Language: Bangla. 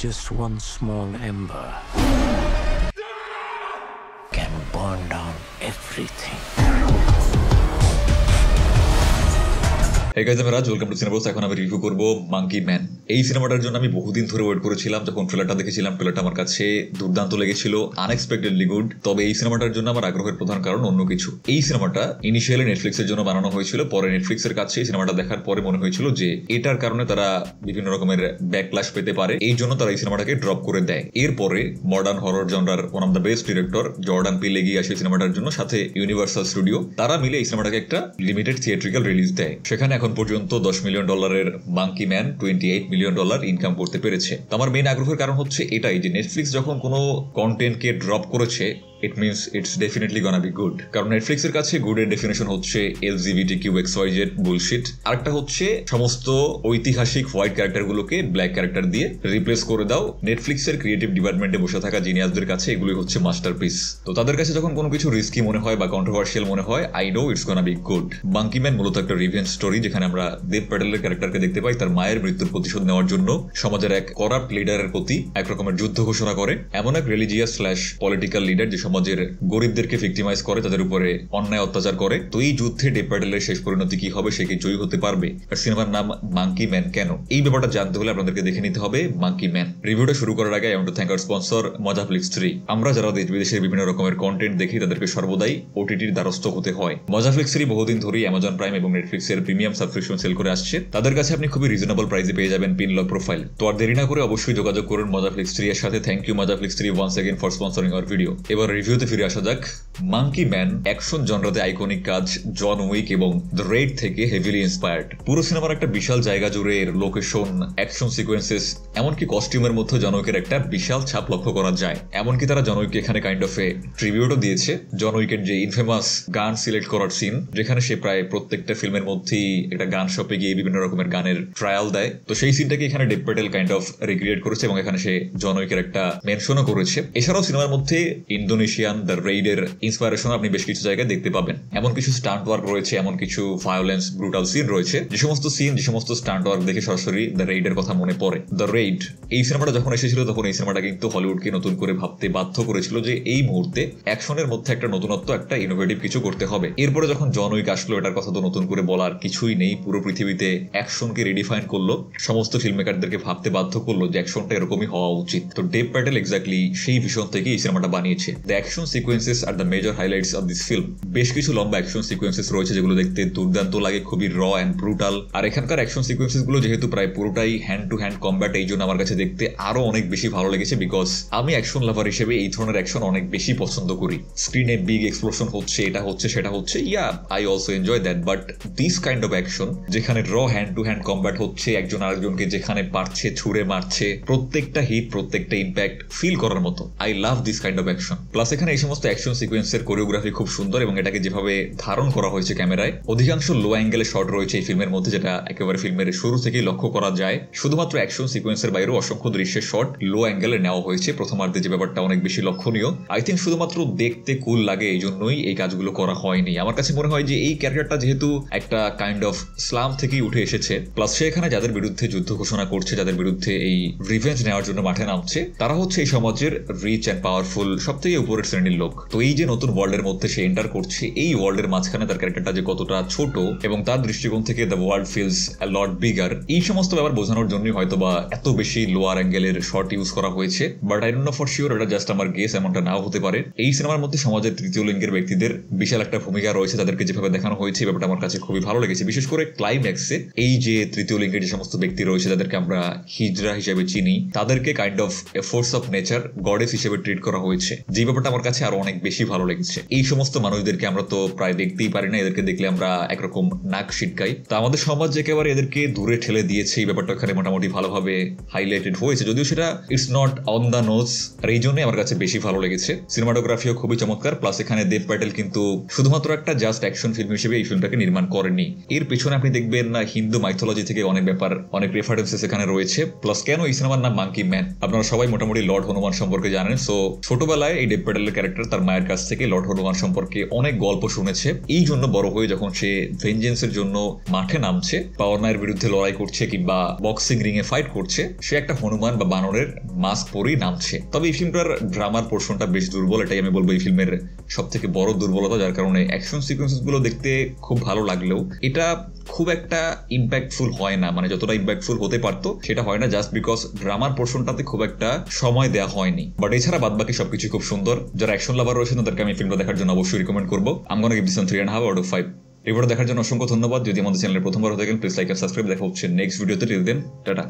Just one small ember can burn down everything. এই গাইজ আমি রাজ ওয়েলকাম টু সিনেমাস এখন আমি রিভিউ করবো মাঙ্কি ম্যান এই সিনেমাটার জন্য আমি বহুদিন ধরে ওয়েট করেছিলাম যখন ট্রেলারটা দেখেছিলাম ট্রেলারটা আমার কাছে দুর্দান্ত লেগেছিল আনএক্সপেক্টেডলি গুড তবে এই সিনেমাটার জন্য আমার আগ্রহের প্রধান কারণ অন্য কিছু এই সিনেমাটা ইনিশিয়ালি নেটফ্লিক্সের জন্য বানানো হয়েছিল পরে নেটফ্লিক্সের কাছে এই সিনেমাটা দেখার পরে মনে হয়েছিল যে এটার কারণে তারা বিভিন্ন রকমের ব্যাকলাশ পেতে পারে এই জন্য তারা এই সিনেমাটাকে ড্রপ করে দেয় এরপরে মডার্ন হরর জনরার one of the best director Jordan Peele এগিয়ে আসে সিনেমাটার জন্য সাথে ইউনিভার্সাল স্টুডিও তারা মিলে এই সিনেমাটাকে একটা লিমিটেড থিয়েট্রিক্যাল রিলিজ দেয় সেখানে এখন পর্যন্ত দশ মিলিয়ন ডলারের Monkey Man twenty eight million dollar income করতে পেরেছে আমার মেইন আগ্রহের কারণ হচ্ছে এটাই যে নেটফ্লিক্স যখন কোনো কন্টেন্টকে ড্রপ করেছে it means it's definitely gonna be good কারণ নেটফ্লিক্স এর কাছে গুড এর ডেফিনেশন হচ্ছে L GBT Q X Y Z bullshit আরেকটা হচ্ছে সমস্ত ঐতিহাসিক হোয়াইট ক্যারেক্টার গুলোকে ব্ল্যাক ক্যারেক্টার দিয়ে রিপ্লেস করে দাও নেটফ্লিক্স এর ক্রিয়েটিভ ডিপার্টমেন্টে বসে থাকা জিনিয়াসদের কাছে এগুলোই হচ্ছে মাস্টারপিস তো তাদের কাছে যখন কোনো কিছু রিস্কি মনে হয় বা কন্ট্রোভার্সিয়াল মনে হয় I know it's gonna be good Monkey Man মূলত একটা রিভেঞ্জ স্টোরি যেখানে আমরা দেব প্যাটেলের ক্যারেক্টারকে দেখতে পাই তার মায়ের মৃত্যুর প্রতিশোধ নেওয়ার জন্য সমাজের এক করাপ লিডারের প্রতি একরকমের যুদ্ধ ঘোষণা করে এমন এক রিলিজিয়াস স্ল্যাশ পলিটিক্যাল লিডার যে সমাজের গরিবদেরকে ভিক্টিমাইজ করে তাদের উপরে অন্যায় অত্যাচার করে তো এই যুদ্ধে ডেভ প্যাটেলের শেষ পরিণতি কি হবে সে কি জয়ী হতে পারবে আর সিনেমার নাম মাঙ্কি ম্যান কেন এই ব্যাপারটা জানতে হলে আপনাদেরকে দেখে নিতে হবে মাঙ্কি ম্যান রিভিউটা শুরু করার আগে আমি thank our sponsor Moja flix three আমরা যারা দেশ বিদেশের বিভিন্ন রকমের কন্টেন্ট দেখি তাদেরকে সর্বদাই ওটিটির দ্বারস্থ হতে হয় মজা ফ্লিক্স থ্রি বহুদিন ধরেই অ্যামাজন প্রাইম এবং নেটফ্লিক্সের প্রিমিয়াম সাবস্ক্রিপশন সেল করে আসছে তাদের কাছে আপনি খুবই রিজনেবল প্রাইসে পেয়ে যাবেন পিন লক প্রোফাইল তো আর দেরি না করে অবশ্যই যোগাযোগ করুন মজা ফ্লিক্স থ্রি এর সাথে thank you Moja flix three once again for sponsoring our video এবার review'da hürya Monkey Man action জনরাতে আইকনিক কাজ জন উইক এবং দ্য রেড থেকে হেভিলি ইন্সপায়ার্ড পুরো সিনেমার একটা বিশাল জায়গা জুড়ে এর লোকেশন অ্যাকশন সিকোয়েন্সেস এমনকি কস্টিউমের মধ্যে জনৈকের একটা বিশাল ছাপ লক্ষ্য করা যায় এমনকি তারা জনৈককে এখানে কাইন্ড অফ এ ট্রিবিউটও দিয়েছে জন উইকের যে ইনফেমাস গান সিলেক্ট করার সিন যেখানে সে প্রায় প্রত্যেকটা ফিল্মের মধ্যেই একটা গান শপে গিয়ে বিভিন্ন রকমের গানের ট্রায়াল দেয় তো সেই সিনটাকে এখানে Dev Patel kind of recreate করেছে এবং এখানে সে জনৈকের একটা মেনশনও করেছে এছাড়াও সিনেমার মধ্যে ইন্দোনেশিয়ান দ্য রেইডের ইন্সপায়ারেশন আপনি বেশ কিছু জায়গায় দেখতে পাবেন এমন কিছু স্টান্ট ওয়ার্ক রয়েছে এমন কিছু ভায়োলেন্স ব্রুটাল সিন রয়েছে যে সমস্ত সিন যে সমস্ত স্টান্ট ওয়ার্ক দেখে সরাসরি দ্য রেড এর কথা মনে পড়ে দ্য রেড এই সিনেমাটা যখন এসেছিল তখন এই সিনেমাটা কিন্তু হলিউডকে নতুন করে ভাবতে বাধ্য করেছিল যে এই মুহূর্তে অ্যাকশনের মধ্যে একটা নতুনত্ব একটা ইনোভেটিভ কিছু করতে হবে এরপরে যখন জন উইক আসলো এটার কথা তো নতুন করে বলার কিছুই নেই পুরো পৃথিবীতে অ্যাকশনকে রিডিফাইন করলো সমস্ত ফিল্ম মেকারদেরকে ভাবতে বাধ্য করলো যে অ্যাকশনটা এরকমই হওয়া উচিত তো ডেভ প্যাটেল এক্স্যাক্টলি সেই ভিশন থেকে এই সিনেমাটা বানিয়েছে দ্য অ্যাকশন সিকোয়েন্সেস আর the major highlights of this film বেশ কিছু লম্বা অ্যাকশন সিকোয়েন্সেস রয়েছে যেগুলো দেখতে দুর্দান্ত লাগে খুবই র অ্যান্ড ব্রুটাল আর এখানকার অ্যাকশন গুলো যেহেতু প্রায় পুরোটাই হ্যান্ড টু হ্যান্ড কম্ব্যাট এই জন্য আমার কাছে দেখতে আরো অনেক বেশি ভালো লেগেছে বিকজ আমি অ্যাকশন লাভার হিসেবে এই ধরনের অ্যাকশন অনেক বেশি পছন্দ করি স্ক্রিনে বিগ এক্সপ্লোশন হচ্ছে এটা হচ্ছে সেটা হচ্ছে ya I also enjoy that but this kind of action যেখানে raw hand to hand combat হচ্ছে একজন আরেকজনকে যেখানে পারছে ছুঁড়ে মারছে প্রত্যেকটা হিট প্রত্যেকটা ইম্প্যাক্ট ফিল করার মতো I love this kind of action plus এখানে এই সমস্ত অ্যাকশন সিকোয়েন্স সিকোয়েন্সের কোরিওগ্রাফি খুব সুন্দর এবং এটাকে যেভাবে ধারণ করা হয়েছে ক্যামেরায় অধিকাংশ লো অ্যাঙ্গেলের শট রয়েছে এই ফিল্মের মধ্যে যেটা একেবারে ফিল্মের শুরু থেকেই লক্ষ্য করা যায় শুধুমাত্র অ্যাকশন সিকোয়েন্সের বাইরেও অসংখ্য দৃশ্যের শট লো অ্যাঙ্গেলে নেওয়া হয়েছে প্রথমার্ধে যে ব্যাপারটা অনেক বেশি লক্ষণীয় আই থিঙ্ক শুধুমাত্র দেখতে কুল লাগে এই জন্যই এই কাজগুলো করা হয়নি আমার কাছে মনে হয় যে এই ক্যারেক্টারটা যেহেতু একটা কাইন্ড অফ স্লাম থেকেই উঠে এসেছে প্লাস সে এখানে যাদের বিরুদ্ধে যুদ্ধ ঘোষণা করছে যাদের বিরুদ্ধে এই রিভেঞ্জ নেওয়ার জন্য মাঠে নামছে তারা হচ্ছে এই সমাজের রিচ অ্যান্ড পাওয়ারফুল সব থেকে উপরের শ্রেণীর লোক তো এই যে নতুন ওয়ার্ল্ডের মধ্যে সে এন্টার করছে এই ওয়ার্ল্ডের মাঝখানে তার ক্যারেক্টারটা যে কতটা ছোট এবং তার দৃষ্টিকোণ থেকে the world feels lot bigger এই সমস্ত ব্যাপার বোঝানোর জন্যই হয়তো বা এত বেশি লোয়ার অ্যাঙ্গেলের শর্ট ইউজ করা হয়েছে but I don't know for sure এটা জাস্ট আমার গেস এমনটা নাও হতে পারে এই সিনেমার মধ্যে সমাজের তৃতীয় লিঙ্গের ব্যক্তিদের বিশাল একটা ভূমিকা রয়েছে তাদেরকে যেভাবে দেখানো হয়েছে ব্যাপারটা আমার কাছে খুবই ভালো লেগেছে বিশেষ করে ক্লাইম্যাক্সে এই যে তৃতীয় লিঙ্গের যে সমস্ত ব্যক্তি রয়েছে তাদেরকে আমরা হিজরা হিসেবে চিনি তাদেরকে kind of a force of nature goddess হিসেবে ট্রিট করা হয়েছে যে ব্যাপারটা আমার কাছে আরো অনেক বেশি ভালো ভালো লেগেছে এই সমস্ত মানুষদেরকে আমরা তো প্রায় দেখতেই পারি না এদেরকে দেখলে আমরা একরকম নাক শিটকাই তো আমাদের সমাজ একেবারে এদেরকে দূরে ঠেলে দিয়েছে এই ব্যাপারটা ওখানে মোটামুটি ভালোভাবে হাইলাইটেড হয়েছে যদিও সেটা it's not on the notes আর এই জন্যই আমার কাছে বেশি ভালো লেগেছে সিনেমাটোগ্রাফিও খুবই চমৎকার প্লাস এখানে দেব প্যাটেল কিন্তু শুধুমাত্র একটা জাস্ট অ্যাকশন ফিল্ম হিসেবে এই ফিল্মটাকে নির্মাণ করেনি এর পিছনে আপনি দেখবেন না হিন্দু মাইথোলজি থেকে অনেক ব্যাপার অনেক রেফারেন্সেস এখানে রয়েছে প্লাস কেন এই সিনেমার নাম মাঙ্কি ম্যান আপনারা সবাই মোটামুটি লর্ড হনুমান সম্পর্কে জানেন সো ছোটবেলায় এই দেব প্যাটেলের ক্যারেক্টার তার মায়ের কাছ থেকে লর্ড হনুমান সম্পর্কে অনেক গল্প শুনেছে এই জন্য বড় হয়ে যখন সে ভেঞ্জেন্সের জন্য মাঠে নামছে পাওয়ার মায়ের বিরুদ্ধে লড়াই করছে কিংবা বক্সিং রিংয়ে ফাইট করছে সে একটা হনুমান বা বানরের মাস্ক পরেই নামছে তবে এই ফিল্মটার ড্রামার পোর্শনটা বেশ দুর্বল এটাই আমি বলবো এই ফিল্মের সব থেকে বড় দুর্বলতা যার কারণে অ্যাকশন গুলো দেখতে খুব ভালো লাগলেও এটা খুব একটা ইম্প্যাক্টফুল হয় না মানে যতটা ইম্প্যাক্টফুল হতে পারতো সেটা হয় না জাস্ট বিকজ গ্রামার পোর্শনটাতে খুব একটা সময় দেওয়া হয়নি বাট এছাড়া বাদ বাকি সবকিছু খুব সুন্দর যারা অ্যাকশন লাভার রয়েছেন তাদেরকে আমি ফিল্মটা দেখার জন্য অবশ্যই রিকমেন্ড করবো আমার give this three and half out of five report দেখার জন্য অসংখ্য ধন্যবাদ যদি আমাদের চ্যানেলের প্রথমবার হয়ে থাকেন প্লিজ লাইক আর সাবস্ক্রাইব দেখা হচ্ছে নেক্সট ভিডিওতে টিল দেন টাটা